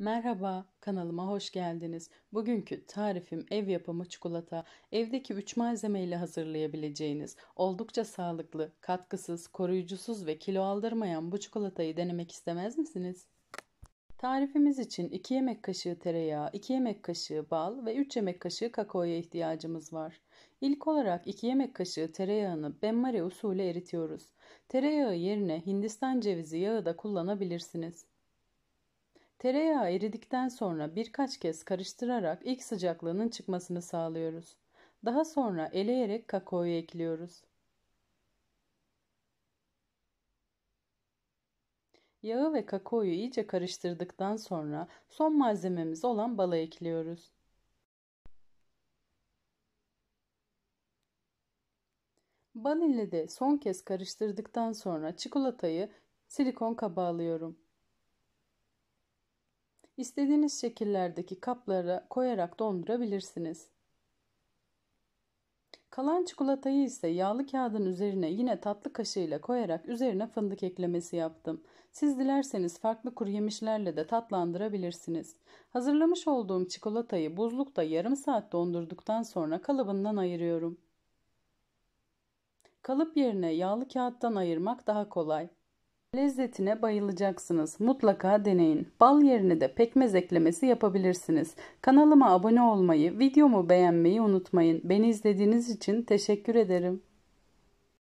Merhaba, kanalıma hoş geldiniz. Bugünkü tarifim ev yapımı çikolata. Evdeki 3 malzemeyle hazırlayabileceğiniz, oldukça sağlıklı, katkısız, koruyucusuz ve kilo aldırmayan bu çikolatayı denemek istemez misiniz? Tarifimiz için 2 yemek kaşığı tereyağı, 2 yemek kaşığı bal ve 3 yemek kaşığı kakaoya ihtiyacımız var. İlk olarak 2 yemek kaşığı tereyağını benmari usulü eritiyoruz. Tereyağı yerine Hindistan cevizi yağı da kullanabilirsiniz. Tereyağı eridikten sonra birkaç kez karıştırarak ilk sıcaklığının çıkmasını sağlıyoruz. Daha sonra eleyerek kakaoyu ekliyoruz. Yağı ve kakaoyu iyice karıştırdıktan sonra son malzememiz olan bala ekliyoruz. Bal ile de son kez karıştırdıktan sonra çikolatayı silikon kaba alıyorum. İstediğiniz şekillerdeki kaplara koyarak dondurabilirsiniz. Kalan çikolatayı ise yağlı kağıdın üzerine yine tatlı kaşığıyla koyarak üzerine fındık eklemesi yaptım. Siz dilerseniz farklı kuru yemişlerle de tatlandırabilirsiniz. Hazırlamış olduğum çikolatayı buzlukta yarım saat dondurduktan sonra kalıbından ayırıyorum. Kalıp yerine yağlı kağıttan ayırmak daha kolay. Lezzetine bayılacaksınız. Mutlaka deneyin. Bal yerine de pekmez eklemesi yapabilirsiniz. Kanalıma abone olmayı, videomu beğenmeyi unutmayın. Beni izlediğiniz için teşekkür ederim.